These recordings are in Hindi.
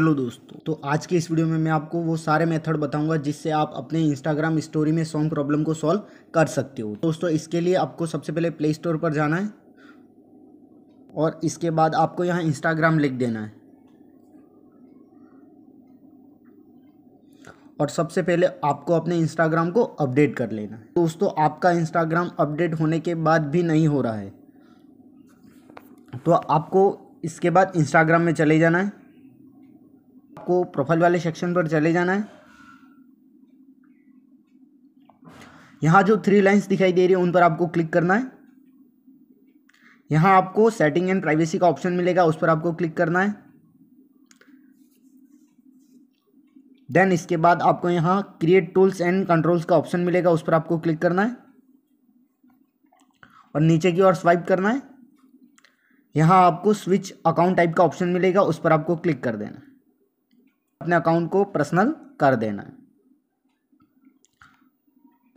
हेलो दोस्तों तो आज की इस वीडियो में मैं आपको वो सारे मेथड बताऊंगा जिससे आप अपने इंस्टाग्राम स्टोरी में सॉन्ग प्रॉब्लम को सॉल्व कर सकते हो दोस्तों इसके लिए आपको सबसे पहले प्ले स्टोर पर जाना है और इसके बाद आपको यहाँ इंस्टाग्राम लिख देना है और सबसे पहले आपको अपने इंस्टाग्राम को अपडेट कर लेना है दोस्तों आपका इंस्टाग्राम अपडेट होने के बाद भी नहीं हो रहा है तो आपको इसके बाद इंस्टाग्राम में चले जाना है आपको प्रोफाइल वाले सेक्शन पर चले जाना है यहाँ जो थ्री लाइंस दिखाई दे रही है उन पर आपको क्लिक करना है यहाँ आपको सेटिंग एंड प्राइवेसी का ऑप्शन मिलेगा उस पर आपको क्लिक करना है देन इसके बाद आपको यहाँ क्रिएट टूल्स एंड कंट्रोल्स का ऑप्शन मिलेगा उस पर आपको क्लिक करना है और नीचे की ओर स्वाइप करना है यहाँ आपको स्विच अकाउंट टाइप का ऑप्शन मिलेगा उस पर आपको क्लिक कर देना अपने अकाउंट को पर्सनल कर देना है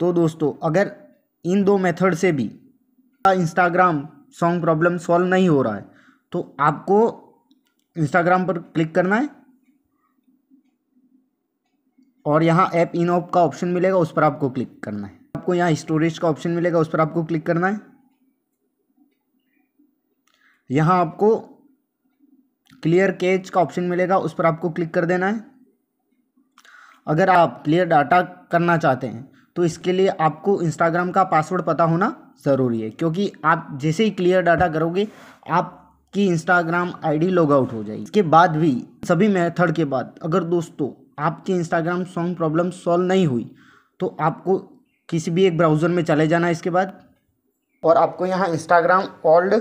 तो दोस्तों अगर इन दो मेथड से भी इंस्टाग्राम सॉन्ग प्रॉब्लम सॉल्व नहीं हो रहा है तो आपको इंस्टाग्राम पर क्लिक करना है और यहाँ ऐप इन ऑप का ऑप्शन मिलेगा उस पर आपको क्लिक करना है आपको यहाँ स्टोरेज का ऑप्शन मिलेगा उस पर आपको क्लिक करना है यहाँ आपको क्लियर कैच का ऑप्शन मिलेगा उस पर आपको क्लिक कर देना है अगर आप क्लियर डाटा करना चाहते हैं तो इसके लिए आपको इंस्टाग्राम का पासवर्ड पता होना ज़रूरी है क्योंकि आप जैसे ही क्लियर डाटा करोगे आपकी इंस्टाग्राम आईडी लॉग आउट हो जाएगी इसके बाद भी सभी मेथड के बाद अगर दोस्तों आपके इंस्टाग्राम सॉन्ग प्रॉब्लम सॉल्व नहीं हुई तो आपको किसी भी एक ब्राउज़र में चले जाना इसके बाद और आपको यहाँ इंस्टाग्राम ओल्ड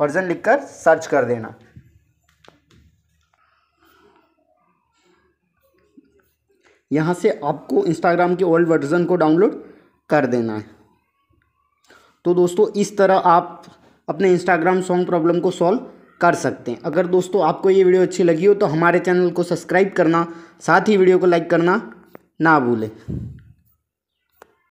वर्जन लिखकर सर्च कर देना यहाँ से आपको इंस्टाग्राम के ओल्ड वर्जन को डाउनलोड कर देना है तो दोस्तों इस तरह आप अपने इंस्टाग्राम सॉन्ग प्रॉब्लम को सॉल्व कर सकते हैं अगर दोस्तों आपको ये वीडियो अच्छी लगी हो तो हमारे चैनल को सब्सक्राइब करना साथ ही वीडियो को लाइक करना ना भूलें